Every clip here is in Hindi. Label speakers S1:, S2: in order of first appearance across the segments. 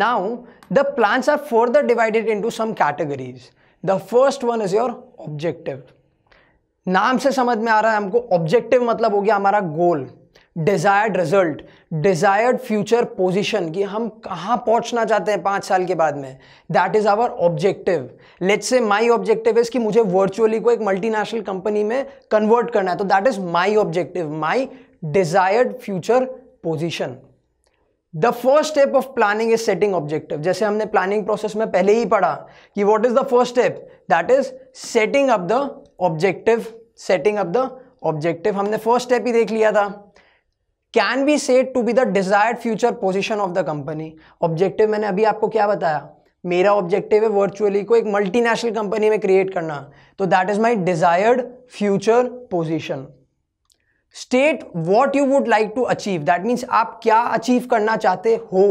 S1: Now, the plans are further divided into some categories. The first one is your objective. नाम से समझ में आ रहा है हमको ऑब्जेक्टिव मतलब हो गया हमारा goal desired result desired future position कि हम कहाँ पहुँचना चाहते हैं पाँच साल के बाद में that is our objective let's say my objective is कि मुझे वर्चुअली को एक मल्टीनेशनल कंपनी में कन्वर्ट करना है तो that is my objective my desired future position the first step of planning is setting objective जैसे हमने प्लानिंग प्रोसेस में पहले ही पढ़ा कि what is the first step that is setting up the objective setting up the objective हमने फर्स्ट स्टेप ही देख लिया था can be set to be the desired future position of the company objective मैंने अभी आपको क्या बताया मेरा ऑब्जेक्टिव है वर्चुअली को एक मल्टीनेशनल कंपनी में क्रिएट करना तो that is my desired future position state what you would like to achieve that means आप क्या अचीव करना चाहते हो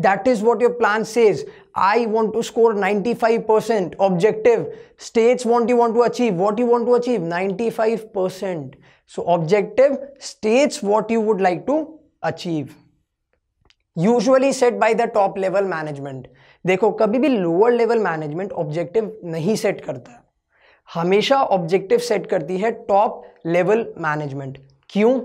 S1: that is what your plan says I want to score 95 five percent objective states want you want to achieve what you want to achieve 95 five percent so objective states what you would like to achieve usually set by the top level management देखो कभी भी लोअर लेवल मैनेजमेंट ऑब्जेक्टिव नहीं सेट करता हमेशा ऑब्जेक्टिव सेट करती है टॉप लेवल मैनेजमेंट क्यों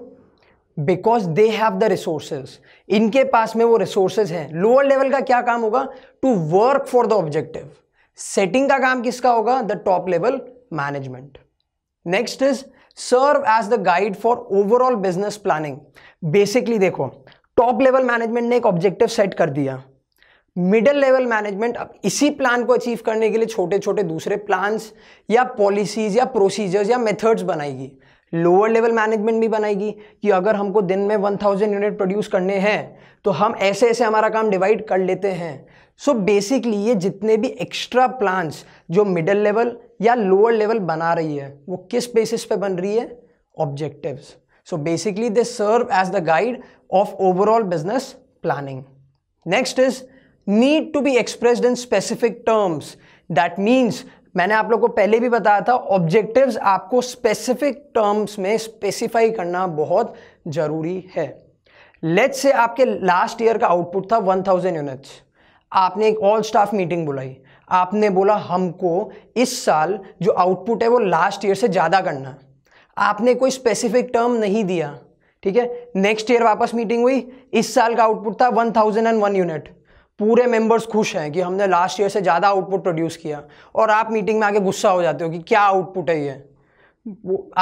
S1: because they have the resources इनके पास में वो रिसोर्सेज हैं लोअर लेवल का क्या काम होगा to work for the objective setting का काम किसका होगा the top level management next is serve as the guide for overall business planning basically देखो टॉप लेवल मैनेजमेंट ने एक ऑब्जेक्टिव सेट कर दिया मिडल लेवल मैनेजमेंट अब इसी प्लान को अचीव करने के लिए छोटे छोटे दूसरे प्लान्स या पॉलिसीज या प्रोसीजर्स या मेथड्स बनाएगी लोअर लेवल मैनेजमेंट भी बनाएगी कि अगर हमको दिन में 1000 यूनिट प्रोड्यूस करने हैं तो हम ऐसे ऐसे हमारा काम डिवाइड कर लेते हैं सो so बेसिकली ये जितने भी एक्स्ट्रा प्लान्स जो मिडल लेवल या लोअर लेवल बना रही है वो किस बेसिस पे बन रही है objectives so basically they serve as the guide of overall business planning next is need to be expressed in specific terms that means मैंने आप लोग को पहले भी बताया था ऑब्जेक्टिव्स आपको स्पेसिफिक टर्म्स में स्पेसिफाई करना बहुत ज़रूरी है लेट्स से आपके लास्ट ईयर का आउटपुट था 1000 यूनिट्स आपने एक ऑल स्टाफ मीटिंग बुलाई आपने बोला हमको इस साल जो आउटपुट है वो लास्ट ईयर से ज़्यादा करना आपने कोई स्पेसिफिक टर्म नहीं दिया ठीक है नेक्स्ट ईयर वापस मीटिंग हुई इस साल का आउटपुट था 1001 यूनिट पूरे मेंबर्स खुश हैं कि हमने लास्ट ईयर से ज़्यादा आउटपुट प्रोड्यूस किया और आप मीटिंग में आके गुस्सा हो जाते हो कि क्या आउटपुट है ये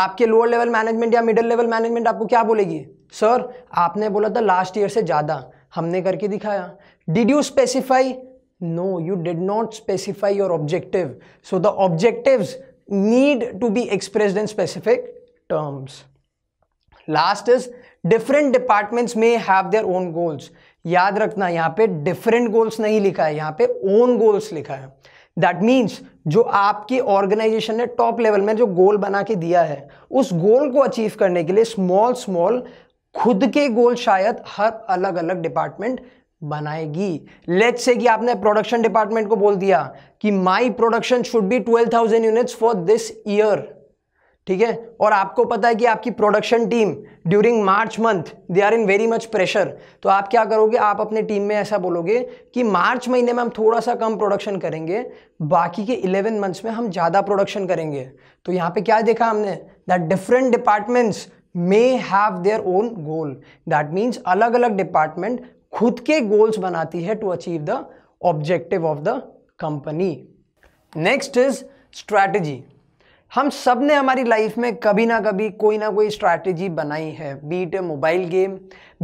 S1: आपके लोअर लेवल मैनेजमेंट या मिडिल लेवल मैनेजमेंट आपको क्या बोलेगी सर आपने बोला था लास्ट ईयर से ज़्यादा हमने करके दिखाया did you specify no you did not specify your objective so the objective need to be express in specific terms last is different departments may have their own goals याद रखना यहाँ पे डिफरेंट गोल्स नहीं लिखा है यहाँ पे ओन गोल्स लिखा है दैट मीन्स जो आपकी ऑर्गेनाइजेशन ने टॉप लेवल में जो गोल बना के दिया है उस गोल को अचीव करने के लिए स्मॉल स्मॉल खुद के गोल शायद हर अलग अलग डिपार्टमेंट बनाएगी लेट से कि आपने प्रोडक्शन डिपार्टमेंट को बोल दिया कि my production should be twelve thousand units for this year ठीक है और आपको पता है कि आपकी production team during March month they are in very much pressure तो आप क्या करोगे आप अपने टीम में ऐसा बोलोगे कि मार्च महीने में हम थोड़ा सा कम प्रोडक्शन करेंगे बाकी के इलेवन मंथ्स में हम ज़्यादा प्रोडक्शन करेंगे तो यहाँ पे क्या देखा हमने that different departments may have their own goal that means अलग अलग डिपार्टमेंट खुद के गोल्स बनाती है to achieve the objective of the company next is strategy हम सब ने हमारी लाइफ में कभी ना कभी कोई ना कोई स्ट्रैटेजी बनाई है be it a mobile game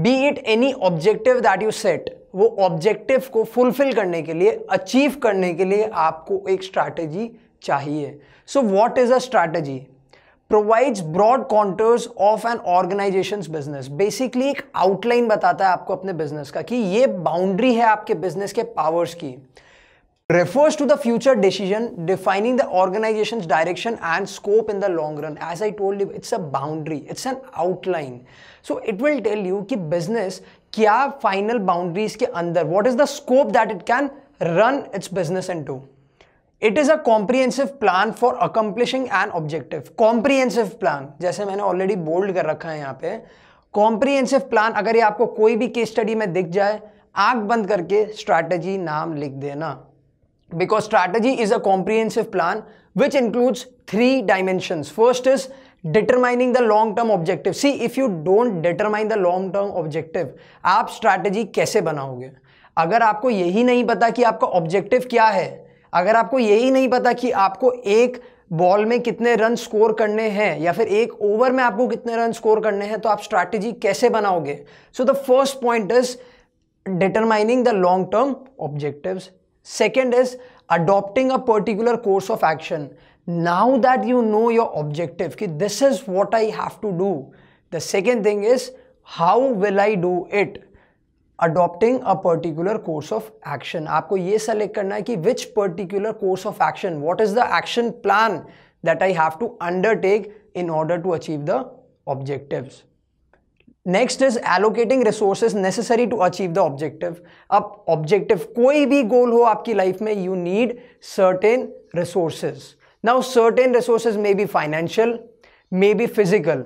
S1: be it any objective that you set वो ऑब्जेक्टिव को फुलफिल करने के लिए अचीव करने के लिए आपको एक स्ट्रैटेजी चाहिए so what is a strategy provides broad contours of an organisation business basically एक आउटलाइन बताता है आपको अपने बिजनेस का कि ये बाउंड्री है आपके बिजनेस के पावर्स की refers to the future decision defining the organization's direction and scope in the long run as i told you it's a boundary it's an outline so it will tell you ki business kya final boundaries ke andar what is the scope that it can run its business into it is a comprehensive plan for accomplishing an objective comprehensive plan जैसे मैंने ऑलरेडी बोल्ड कर रखा है यहाँ पे कॉम्प्रिहेंसिव प्लान अगर ये आपको कोई भी केस स्टडी में दिख जाए आंख बंद करके स्ट्रैटेजी नाम लिख देना because strategy is a comprehensive plan which includes three dimensions. First is determining the long term objective. See, if you don't determine the long term objective, आप strategy कैसे बनाओगे अगर आपको यही नहीं पता कि आपका ऑब्जेक्टिव क्या है अगर आपको यही नहीं पता कि आपको एक बॉल में कितने रन स्कोर करने हैं या फिर एक ओवर में आपको कितने रन स्कोर करने हैं तो आप स्ट्रैटेजी कैसे बनाओगे so the first point is determining the long term objectives Second is adopting a particular course of action. Now that you know your objective, ki this is what I have to do. The second thing is, how will I do it? Adopting a particular course of action. Aapko ye select which particular course of action, what is the action plan that I have to undertake in order to achieve the objectives. Next is allocating resources necessary to achieve the objective अब ऑब्जेक्टिव कोई भी गोल हो आपकी लाइफ में you need certain resources now certain resources may be financial may be physical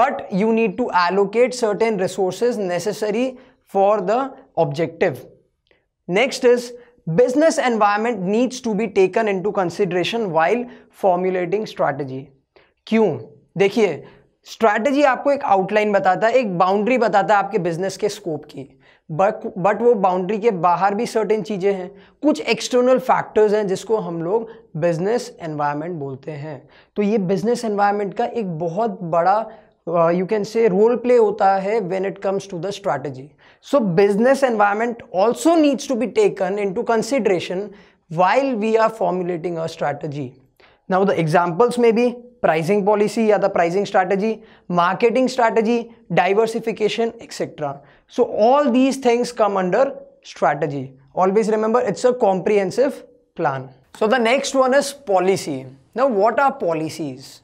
S1: but you need to allocate certain resources necessary for the objective next is environment needs to be taken into consideration while formulating strategy क्यों देखिए स्ट्रैटेजी आपको एक आउटलाइन बताता है एक बाउंड्री बताता है आपके बिजनेस के स्कोप की बट बट वो बाउंड्री के बाहर भी सर्टेन चीज़ें हैं कुछ एक्सटर्नल फैक्टर्स हैं जिसको हम लोग बिजनेस एनवायरनमेंट बोलते हैं तो ये बिजनेस एनवायरनमेंट का एक बहुत बड़ा you can say role play होता है when it comes to the strategy so business environment also needs to be taken into consideration while we are formulating a strategy. Now the examples में भी pricing policy or the pricing strategy, marketing strategy, diversification, etc. So all these things come under strategy. Always remember it's a comprehensive plan. So the next one is policy. Now what are policies?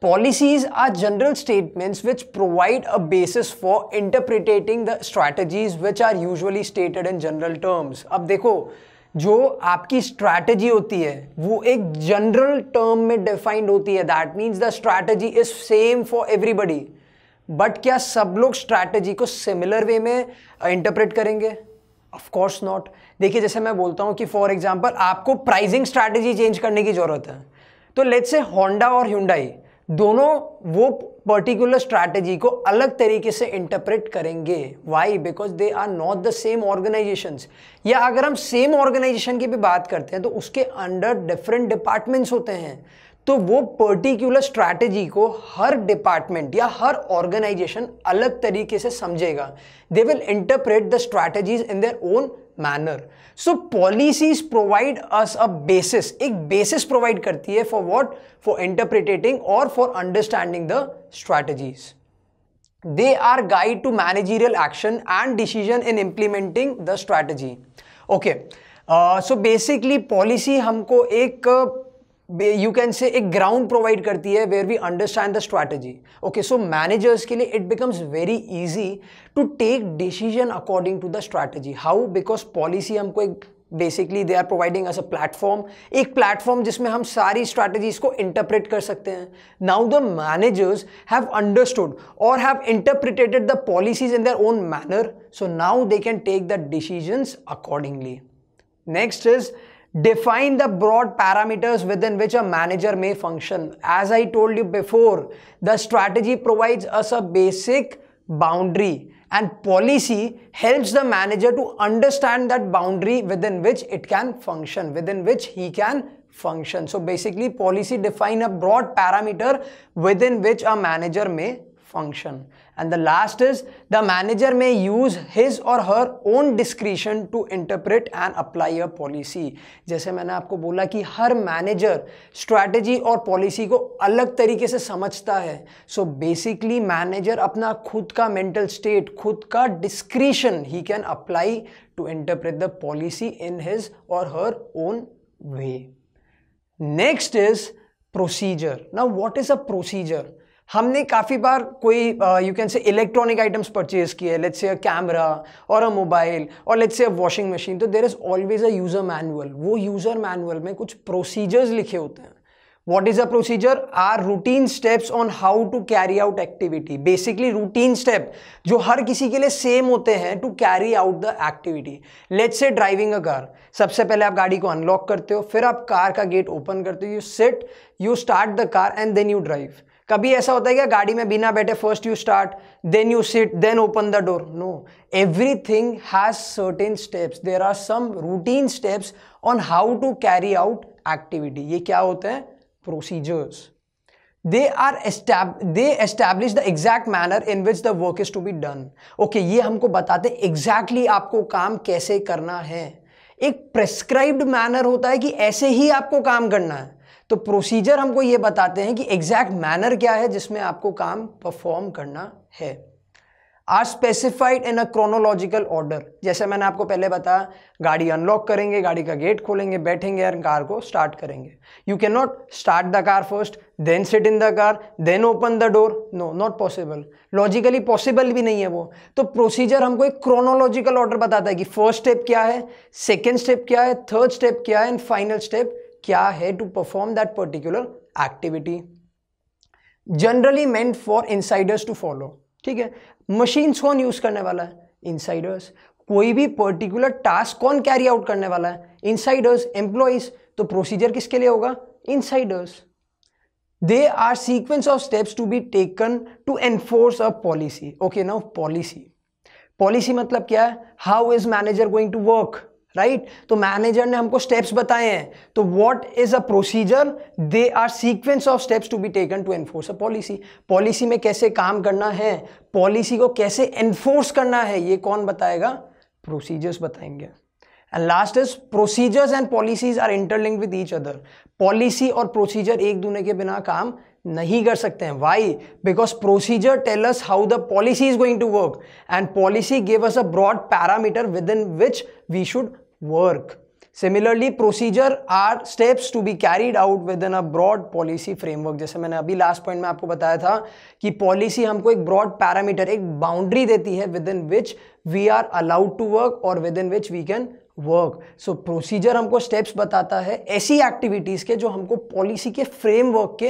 S1: Policies are general statements which provide a basis for interpreting the strategies which are usually stated in general terms. Ab dekho, जो आपकी स्ट्रैटेजी होती है वो एक जनरल टर्म में डिफाइंड होती है that means the strategy is same for everybody but क्या सब लोग स्ट्रैटेजी को सिमिलर वे में इंटरप्रेट uh, करेंगे ऑफकोर्स नॉट देखिए जैसे मैं बोलता हूँ कि फॉर एग्जाम्पल आपको प्राइजिंग स्ट्रैटेजी चेंज करने की ज़रूरत है तो लेट्स से होंडा और ह्यूंडाई दोनों वो पर्टिकुलर स्ट्रैटेजी को अलग तरीके से इंटरप्रेट करेंगे why because they are not the same organisation या अगर हम सेम ऑर्गेनाइजेशन की भी बात करते हैं तो उसके अंडर डिफरेंट डिपार्टमेंट्स होते हैं तो वो पर्टिकुलर स्ट्रैटेजी को हर डिपार्टमेंट या हर ऑर्गेनाइजेशन अलग तरीके से समझेगा they will interpret the strategies in their own manner so policies provide us a basis एक बेसिस प्रोवाइड करती है फॉर वॉट फॉर इंटरप्रिटेटिंग और for understanding the strategies they are guide to managerial action and decision in implementing the strategy okay so basically policy हमको एक यू कैन से एक ग्राउंड प्रोवाइड करती है where we understand the strategy okay so managers के लिए it becomes very easy to take decision according to the strategy how because policy हमको एक basically they are providing as a platform एक प्लेटफॉर्म जिसमें हम सारी स्ट्रैटेजीज को इंटरप्रेट कर सकते हैं now the managers have understood और have interpreted the policies in their own manner so now they can take the decisions accordingly next is Define the broad parameters within which a manager may function. As I told you before, the strategy provides us a basic boundary and policy helps the manager to understand that boundary within which it can function, within which he can function. So basically policy define a broad parameter within which a manager may function and the last is the manager may use his or her own discretion to interpret and apply a policy जैसे मैंने आपको बोला कि हर मैनेजर स्ट्रैटेजी और पॉलिसी को अलग तरीके से समझता है सो बेसिकली मैनेजर अपना खुद का मेंटल स्टेट खुद का डिस्क्रिशन ही can apply to interpret the policy in his or her own way next is procedure ना वॉट इज अ प्रोसीजर हमने काफ़ी बार कोई you can say electronic items purchase किए लेट्स से अ कैमरा और अ मोबाइल और let's say a washing machine तो there is always a user manual वो यूज़र मैनुअल में कुछ प्रोसीजर्स लिखे होते हैं what is a procedure are routine steps on how to carry out activity basically routine step जो हर किसी के लिए सेम होते हैं to carry out the activity let's a driving a car सबसे पहले आप गाड़ी को अनलॉक करते हो फिर आप कार का गेट ओपन करते हो you set you start the car and then you drive कभी ऐसा होता है क्या गाड़ी में बिना बैठे first you start then you sit then open the door no everything has certain steps there are some routine steps on how to carry out activity ये क्या होते हैं procedures they are they establish the exact manner in which the work is to be done okay ये हमको बताते एग्जैक्टली exactly आपको काम कैसे करना है एक प्रेस्क्राइब्ड मैनर होता है कि ऐसे ही आपको काम करना है तो प्रोसीजर हमको ये बताते हैं कि एग्जैक्ट मैनर क्या है जिसमें आपको काम परफॉर्म करना है are specified in a chronological order जैसे मैंने आपको पहले बताया गाड़ी अनलॉक करेंगे गाड़ी का गेट खोलेंगे बैठेंगे और कार को स्टार्ट करेंगे you can not start the car first then sit in the car then open the door no not possible logically possible भी नहीं है वो तो प्रोसीजर हमको एक क्रोनोलॉजिकल ऑर्डर बताता है कि फर्स्ट स्टेप क्या है सेकेंड स्टेप क्या है थर्ड स्टेप क्या है एंड फाइनल स्टेप क्या है to perform that particular activity generally meant for insiders to follow ठीक है मशीन्स कौन यूज़ करने वाला है इंसाइडर्स कोई भी पर्टिकुलर टास्क कौन कैरी आउट करने वाला है इनसाइडर्स एम्प्लॉइज तो प्रोसीजर किसके लिए होगा insiders they are sequence of steps to be taken to enforce a policy okay now policy policy मतलब क्या है how is manager going to work right right? तो मैनेजर ने हमको स्टेप्स बताए हैं तो what is a procedure they are sequence of steps to be taken to enforce a policy policy में कैसे काम करना है पॉलिसी को कैसे एनफोर्स करना है ये कौन बताएगा प्रोसीजर्स बताएंगे and last is procedures and policies are interlink with each other policy और प्रोसीजर एक दूने के बिना काम नहीं कर सकते हैं why because procedure tells how the policy is going to work and policy give us a broad parameter within which we should work. Similarly procedure are steps to be carried out within a broad policy framework जैसे मैंने अभी लास्ट पॉइंट में आपको बताया था कि पॉलिसी हमको एक ब्रॉड पैरामीटर एक बाउंड्री देती है within which we are allowed to work और within which we can work so procedure हमको स्टेप्स बताता है ऐसी एक्टिविटीज़ के जो हमको पॉलिसी के फ्रेमवर्क के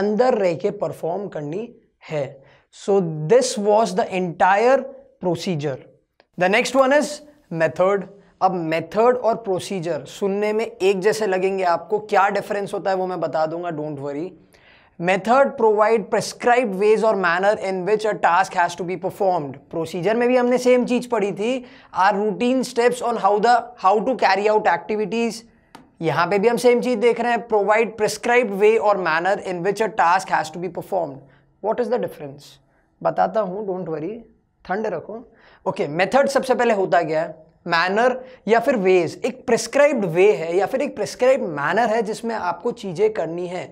S1: अंदर रह के परफॉर्म करनी है so this was the entire procedure the next one is method अब मेथड और प्रोसीजर सुनने में एक जैसे लगेंगे आपको क्या डिफरेंस होता है वो मैं बता दूंगा don't worry method provide prescribe ways or manner in which a task has to be performed procedure में भी हमने सेम चीज़ पढ़ी थी are routine steps on how the how to carry out activities यहाँ पे भी हम सेम चीज़ देख रहे हैं provide prescribe way or manner in which a task has to be performed what is the difference बताता हूँ डोंट वरी ठंड रखो ओके मेथड सबसे पहले होता क्या है मैनर या फिर वेज एक प्रिस्क्राइब्ड वे है या फिर एक प्रिस्क्राइब मैनर है जिसमें आपको चीज़ें करनी है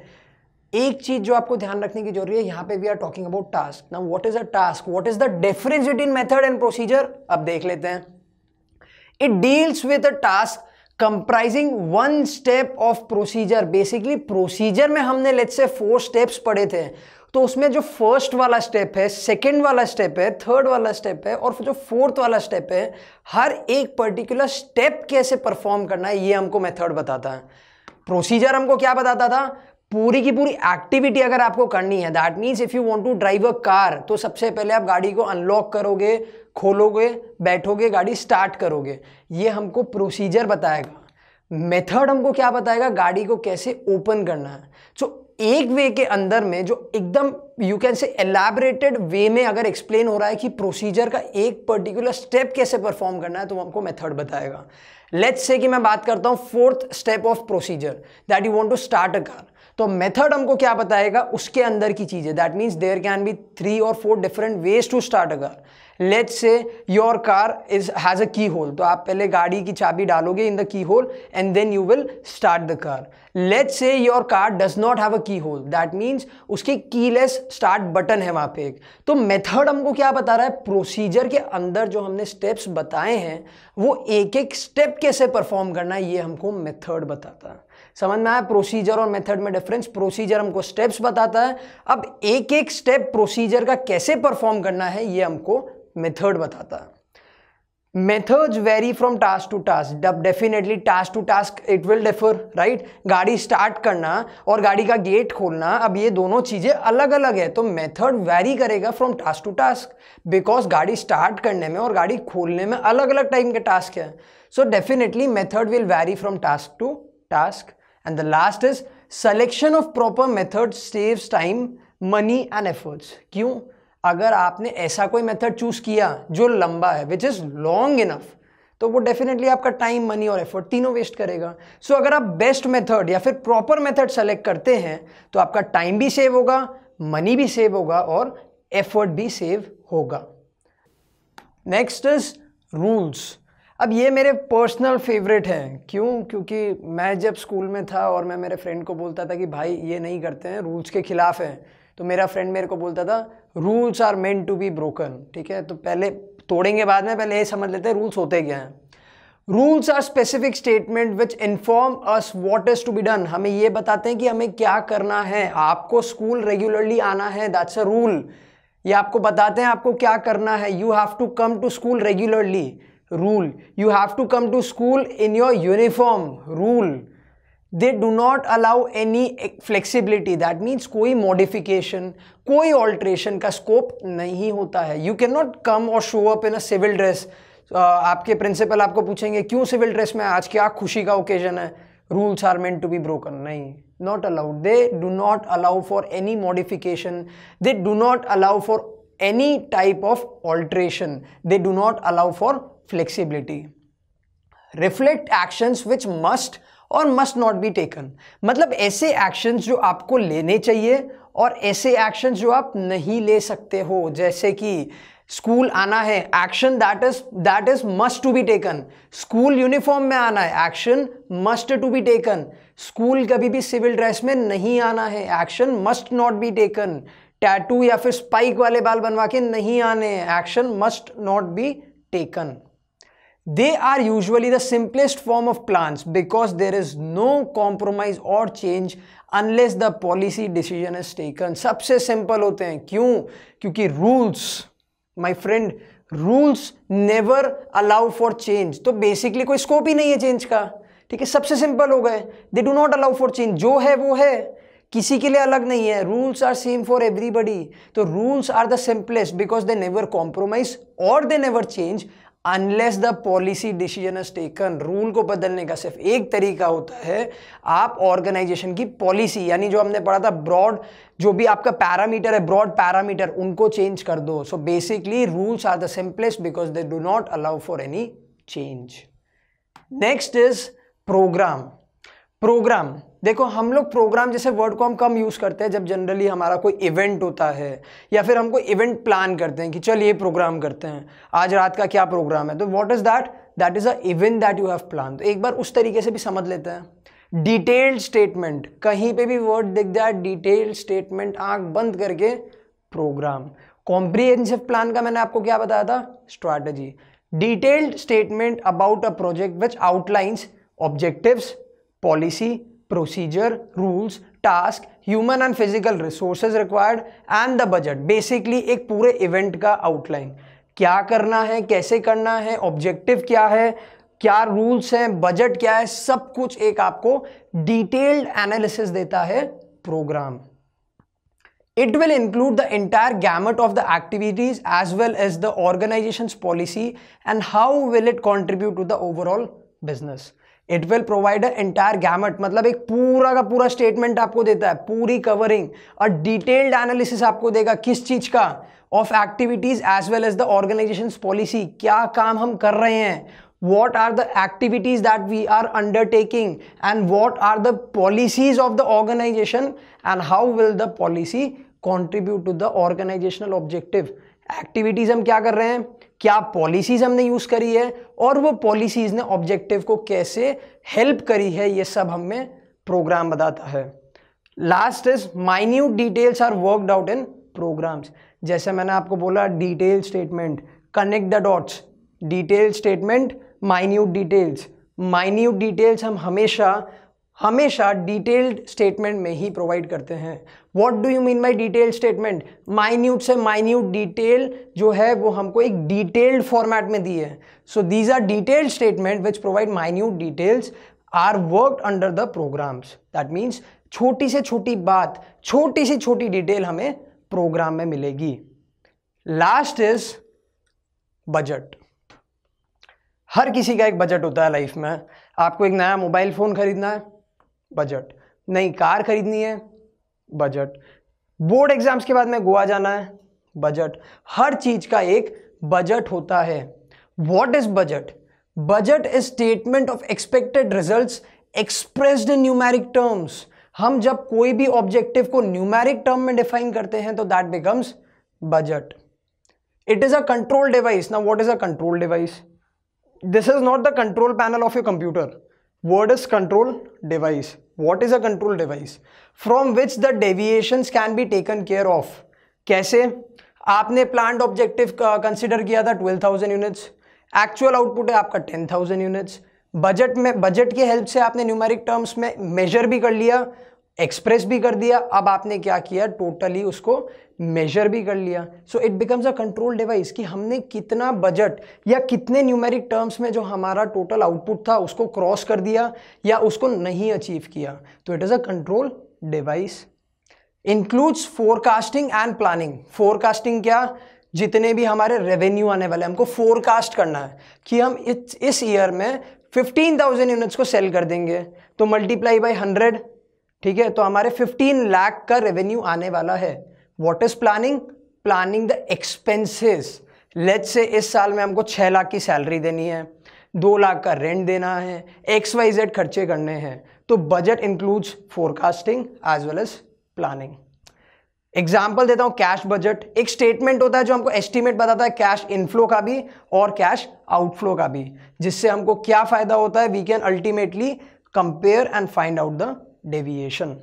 S1: एक चीज़ जो आपको ध्यान रखने की जरूरी है यहाँ पे we are talking about task now what is a task what is the difference between method and procedure अब देख लेते हैं it deals with a task comprising one step of procedure basically procedure में हमने लेट्स से फोर स्टेप्स पढ़े थे तो उसमें जो फर्स्ट वाला स्टेप है सेकेंड वाला स्टेप है थर्ड वाला स्टेप है और जो फोर्थ वाला स्टेप है हर एक पर्टिकुलर स्टेप कैसे परफॉर्म करना है ये हमको मेथड बताता है प्रोसीजर हमको क्या बताता था पूरी की पूरी एक्टिविटी अगर आपको करनी है that means if you want to drive a car तो सबसे पहले आप गाड़ी को अनलॉक करोगे खोलोगे बैठोगे गाड़ी स्टार्ट करोगे ये हमको प्रोसीजर बताएगा मेथड हमको क्या बताएगा गाड़ी को कैसे ओपन करना है सो एक वे के अंदर में जो एकदम you can say elaborated way में अगर एक्सप्लेन हो रहा है कि प्रोसीजर का एक पर्टिकुलर स्टेप कैसे परफॉर्म करना है तो हमको मेथड बताएगा लेट्स से कि मैं बात करता हूँ fourth step of procedure that you want to start a car तो मेथड हमको क्या बताएगा उसके अंदर की चीज़ें that means there can be three or four different ways to start a car let say your car is has a key hole तो आप पहले गाड़ी की चाबी डालोगे in the key hole and then you will start the car let say your car does not have a key hole that means उसकी कीलेस स्टार्ट बटन है वहां पे एक तो मेथड हमको क्या बता रहा है प्रोसीजर के अंदर जो हमने स्टेप्स बताए हैं वो एक एक स्टेप कैसे परफॉर्म करना है ये हमको मेथड बताता है समझ में आया प्रोसीजर और मेथड में डिफरेंस प्रोसीजर हमको स्टेप्स बताता है अब एक एक स्टेप प्रोसीजर का कैसे परफॉर्म करना है ये हमको मेथड बताता है methods vary from task to task डब definitely task to task it will differ right गाड़ी स्टार्ट करना और गाड़ी का गेट खोलना अब ये दोनों चीज़ें अलग अलग है तो मेथड वेरी करेगा from task to task because गाड़ी स्टार्ट करने में और गाड़ी खोलने में अलग अलग टाइम के टास्क हैं so definitely method will vary from task to task and the last is selection of proper method saves time money and efforts क्यों अगर आपने ऐसा कोई मेथड चूज़ किया जो लंबा है विच इज़ लॉन्ग इनफ तो वो डेफिनेटली आपका टाइम मनी और एफर्ट तीनों वेस्ट करेगा सो so, अगर आप बेस्ट मेथड या फिर प्रॉपर मेथड सेलेक्ट करते हैं तो आपका टाइम भी सेव होगा मनी भी सेव होगा और एफर्ट भी सेव होगा नेक्स्ट इज रूल्स अब ये मेरे पर्सनल फेवरेट हैं क्यों क्योंकि मैं जब स्कूल में था और मैं मेरे फ्रेंड को बोलता था कि भाई ये नहीं करते हैं रूल्स के ख़िलाफ़ हैं तो मेरा फ्रेंड मेरे को बोलता था rules are meant to be broken ठीक है तो पहले तोड़ेंगे बाद में पहले ये समझ लेते हैं रूल्स होते क्या हैं rules are specific statement which inform us what is to be done हमें ये बताते हैं कि हमें क्या करना है आपको स्कूल रेगुलरली आना है दैट्स अ रूल ये आपको बताते हैं आपको क्या करना है you have to come to school regularly rule you have to come to school in your uniform rule they do not allow any flexibility that means कोई मॉडिफिकेशन कोई ऑल्ट्रेशन का स्कोप नहीं होता है you can not come or show up in a civil dress आपके प्रिंसिपल आपको पूछेंगे क्यों सिविल ड्रेस में आज क्या खुशी का ओकेजन है rules are meant to be broken नहीं not allowed they do not allow for any modification they do not allow for any type of alteration they do not allow for flexibility reflect actions which must or must not be taken मतलब ऐसे एक्शंस जो आपको लेने चाहिए और ऐसे एक्शंस जो आप नहीं ले सकते हो जैसे कि स्कूल आना है action that is that is must to be taken school uniform में आना है action must to be taken school कभी भी सिविल ड्रेस में नहीं आना है action must not be taken tattoo या फिर स्पाइक वाले बाल बनवा के नहीं आने action must not be taken They are usually the simplest form of plan because there is no compromise or change unless the policy decision is taken सबसे सिंपल होते हैं क्यों क्योंकि rules my friend rules never allow for change तो बेसिकली कोई स्कोप ही नहीं है चेंज का ठीक है सबसे सिंपल हो गए they do not allow for change जो है वो है किसी के लिए अलग नहीं है rules are same for everybody तो rules are the simplest because they never compromise or they never change unless the policy decision is taken rule को बदलने का सिर्फ एक तरीका होता है आप ऑर्गेनाइजेशन की पॉलिसी यानी जो हमने पढ़ा था ब्रॉड जो भी आपका पैरामीटर है ब्रॉड पैरामीटर उनको चेंज कर दो so basically rules are the simplest because they do not allow for any change next is program program देखो हम लोग प्रोग्राम जैसे वर्ड को हम कम यूज़ करते हैं जब जनरली हमारा कोई इवेंट होता है या फिर हमको इवेंट प्लान करते हैं कि चल ये प्रोग्राम करते हैं आज रात का क्या प्रोग्राम है तो what is that that is a event that you have plan तो एक बार उस तरीके से भी समझ लेते हैं डिटेल्ड स्टेटमेंट कहीं पे भी वर्ड दिख जाए डिटेल्ड स्टेटमेंट आंख बंद करके प्रोग्राम कॉम्प्रीहेंसिव प्लान का मैंने आपको क्या बताया था strategy detailed statement about a project which outlines objectives policy procedure rules task human and physical resources required and the budget basically एक पूरे इवेंट का आउटलाइन क्या करना है कैसे करना है ऑब्जेक्टिव क्या है क्या रूल्स हैं बजट क्या है सब कुछ एक आपको डिटेल्ड एनालिसिस देता है program it will include the entire gamut of the activities as well as the organisation policy and how will it contribute to the overall business it will provide entire gamut मतलब एक पूरा का पूरा स्टेटमेंट आपको देता है पूरी कवरिंग और डिटेल्ड एनालिसिस आपको देगा किस चीज का of activities as well as the organisation policy क्या काम हम कर रहे हैं what are the activities that we are undertaking and what are the policies of the organisation and how will the policy contribute to the organisational objective activities हम क्या कर रहे हैं क्या पॉलिसीज हमने यूज करी है और वो पॉलिसीज ने ऑब्जेक्टिव को कैसे हेल्प करी है ये सब हमें प्रोग्राम बताता है last is minute details are worked out in programs जैसे मैंने आपको बोला detail statement connect the dots detail statement minute details minute details हम हमेशा हमेशा डिटेल्ड स्टेटमेंट में ही प्रोवाइड करते हैं what do you mean my detail statement minute से माइन्यूट डिटेल जो है वो हमको एक डिटेल्ड फॉर्मेट में दी है so these are detailed statement which provide minute details are work under the programs that means छोटी से छोटी बात छोटी से छोटी डिटेल हमें प्रोग्राम में मिलेगी लास्ट इज बजट हर किसी का एक बजट होता है लाइफ में आपको एक नया मोबाइल फ़ोन खरीदना है बजट नई कार खरीदनी है बजट बोर्ड एग्जाम्स के बाद में गोवा जाना है बजट हर चीज का एक बजट होता है what is budget budget is statement of expected result expressed in numeric terms हम जब कोई भी ऑब्जेक्टिव को न्यूमेरिक टर्म में डिफाइन करते हैं तो that becomes budget it is a control device ना what is a control device this is not the control panel of your computer word is control device what is a control device from which the deviation can be taken care of कैसे आपने प्लांट ऑब्जेक्टिव कंसिडर किया था twelve thousand units actual output है आपका टेन थाउजेंड यूनिट्स बजट में बजट की हेल्प से आपने न्यूमेरिक टर्म्स में मेजर भी कर लिया एक्सप्रेस भी कर दिया अब आपने क्या किया टोटली उसको मेजर भी कर लिया so it becomes a control device कि हमने कितना बजट या कितने न्यूमेरिक टर्म्स में जो हमारा टोटल आउटपुट था उसको क्रॉस कर दिया या उसको नहीं अचीव किया तो it is a control device includes forecasting and planning forecasting क्या जितने भी हमारे रेवेन्यू आने वाले हमको फोरकास्ट करना है कि हम इस ईयर में 15,000 यूनिट्स को सेल कर देंगे तो मल्टीप्लाई बाई 100 ठीक है तो हमारे 15 लाख का रेवेन्यू आने वाला है what is planning planning the expenses let say इस साल में हमको छः लाख की सैलरी देनी है दो लाख का रेंट देना है एक्स वाई जेड खर्चे करने हैं तो budget includes forecasting as well as planning example देता हूँ कैश बजट एक स्टेटमेंट होता है जो हमको एस्टिमेट बताता है कैश इनफ्लो का भी और कैश आउटफ्लो का भी जिससे हमको क्या फ़ायदा होता है we can ultimately compare and find out the deviation